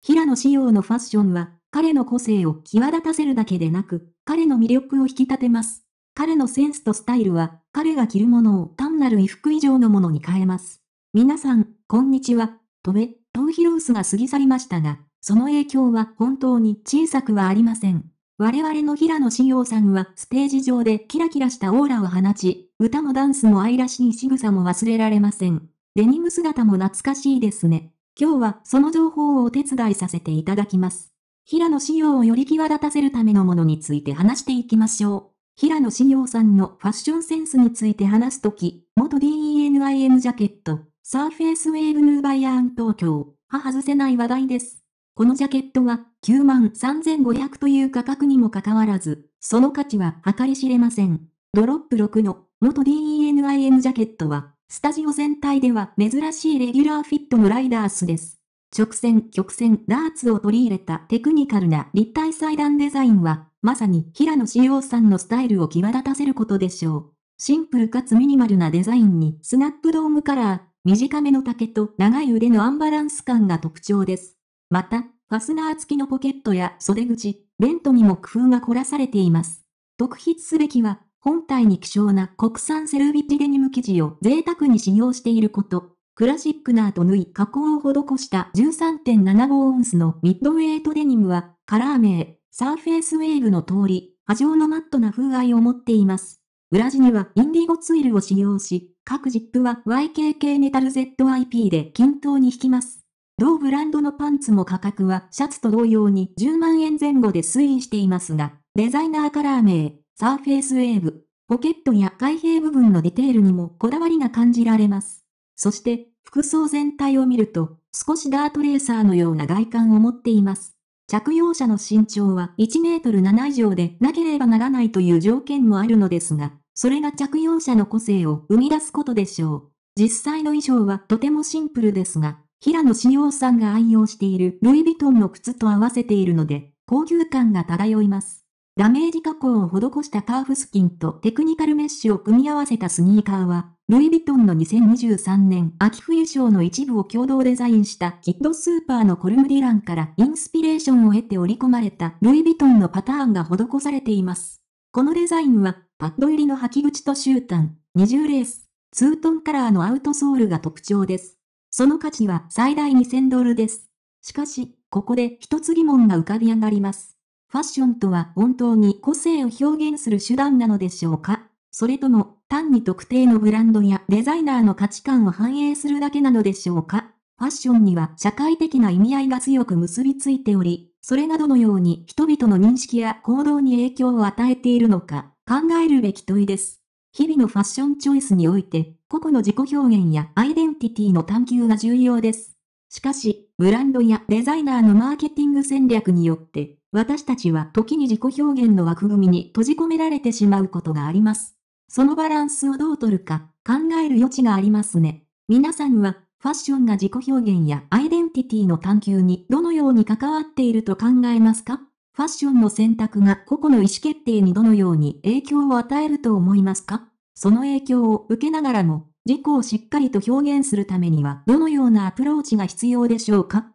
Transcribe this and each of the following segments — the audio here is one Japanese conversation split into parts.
平野紫耀のファッションは、彼の個性を際立たせるだけでなく、彼の魅力を引き立てます。彼のセンスとスタイルは、彼が着るものを単なる衣服以上のものに変えます。皆さん、こんにちは。とべ、トウヒロウスが過ぎ去りましたが、その影響は本当に小さくはありません。我々の平野紫耀さんはステージ上でキラキラしたオーラを放ち、歌もダンスも愛らしい仕草も忘れられません。デニム姿も懐かしいですね。今日はその情報をお手伝いさせていただきます。平野仕様をより際立たせるためのものについて話していきましょう。平野紫耀さんのファッションセンスについて話すとき、元 DENIM ジャケット、サーフェイスウェーブヌーバイアン東京、は外せない話題です。このジャケットは9万3500という価格にもかかわらず、その価値は計り知れません。ドロップ6の元 DENIM ジャケットはスタジオ全体では珍しいレギュラーフィットのライダースです。直線、曲線、ダーツを取り入れたテクニカルな立体裁断デザインは、まさに平野志陽さんのスタイルを際立たせることでしょう。シンプルかつミニマルなデザインにスナップドームカラー、短めの丈と長い腕のアンバランス感が特徴です。また、ファスナー付きのポケットや袖口、ベントにも工夫が凝らされています。特筆すべきは、本体に希少な国産セルビチデニム生地を贅沢に使用していること、クラシックな後縫い加工を施した13.75オンスのミッドウェイトデニムは、カラー名、サーフェイスウェーブの通り、波状のマットな風合いを持っています。裏地にはインディゴツイルを使用し、各ジップは YKK メタル ZIP で均等に引きます。同ブランドのパンツも価格はシャツと同様に10万円前後で推移していますが、デザイナーカラー名、サーフェイスウェーブ、ポケットや開閉部分のディテールにもこだわりが感じられます。そして、服装全体を見ると、少しダートレーサーのような外観を持っています。着用者の身長は1メートル7以上でなければならないという条件もあるのですが、それが着用者の個性を生み出すことでしょう。実際の衣装はとてもシンプルですが、平野志陽さんが愛用しているルイ・ヴィトンの靴と合わせているので、高級感が漂います。ダメージ加工を施したカーフスキンとテクニカルメッシュを組み合わせたスニーカーは、ルイ・ヴィトンの2023年秋冬賞の一部を共同デザインしたキッドスーパーのコルム・ディランからインスピレーションを得て織り込まれたルイ・ヴィトンのパターンが施されています。このデザインは、パッド入りの履き口とタン、二重レース、ツートンカラーのアウトソールが特徴です。その価値は最大2000ドルです。しかし、ここで一つ疑問が浮かび上がります。ファッションとは本当に個性を表現する手段なのでしょうかそれとも単に特定のブランドやデザイナーの価値観を反映するだけなのでしょうかファッションには社会的な意味合いが強く結びついており、それがどのように人々の認識や行動に影響を与えているのか考えるべき問いです。日々のファッションチョイスにおいて、個々の自己表現やアイデンティティの探求が重要です。しかし、ブランドやデザイナーのマーケティング戦略によって、私たちは時に自己表現の枠組みに閉じ込められてしまうことがあります。そのバランスをどう取るか考える余地がありますね。皆さんはファッションが自己表現やアイデンティティの探求にどのように関わっていると考えますかファッションの選択が個々の意思決定にどのように影響を与えると思いますかその影響を受けながらも、自己をしっかりと表現するためにはどのようなアプローチが必要でしょうか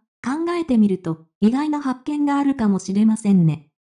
えてみると、意外な発見があるかもしれませんね。